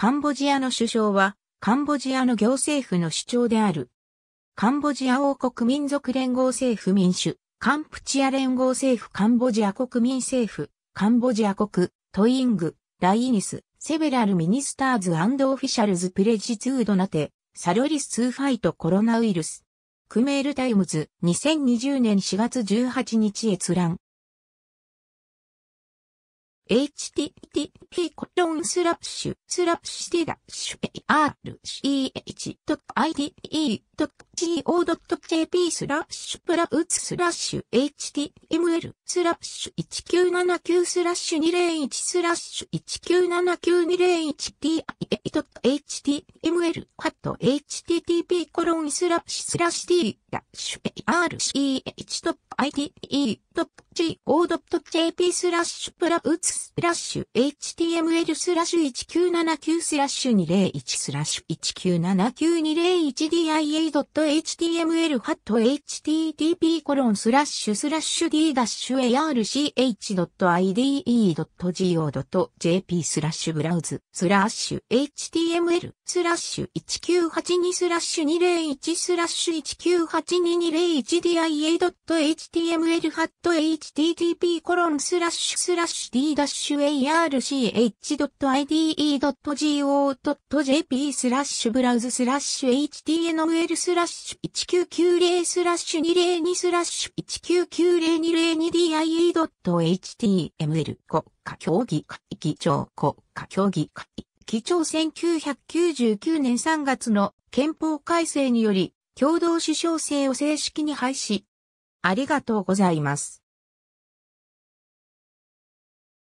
カンボジアの首相は、カンボジアの行政府の首長である。カンボジア王国民族連合政府民主、カンプチア連合政府カンボジア国民政府、カンボジア国、トイング、ライニス、セベラルミニスターズオフィシャルズプレジツードナテ、サロリスツーファイトコロナウイルス。クメールタイムズ2020年4月18日閲覧。http コロンスラッシュスラッシュテラッシュ a r c h i d e g o j p スラッシュプラウツスラッシュ html スラッシュ1979スラッシュ201スラッシュ1 9 7 9 2 0 1 d i h t m l ハット http コロンスラッシュスラッシュッシュ a r c h i e g o go.jp スラッシュプラウツスラッシュ html スラッシュ1979スラッシュ201スラッシュ 1979201201dia.html ハット http コロンスラッシュスラッシュ d-arch.ide.go.jp ダッシュスラッシュブラウズスラッシュ html スラッシュ1982スラッシュ201スラッシュ 19822001dia.html ハット h http コロンスラッシュスラッシュ d-arch.ide.go.jp スラッシュブラウズスラッシュ h t m l スラッシュ1990スラッシュ202スラッシュ 19900202die.html 国家競技会議長国家競技会議長1999年3月の憲法改正により共同首相制を正式に廃止。ありがとうございます。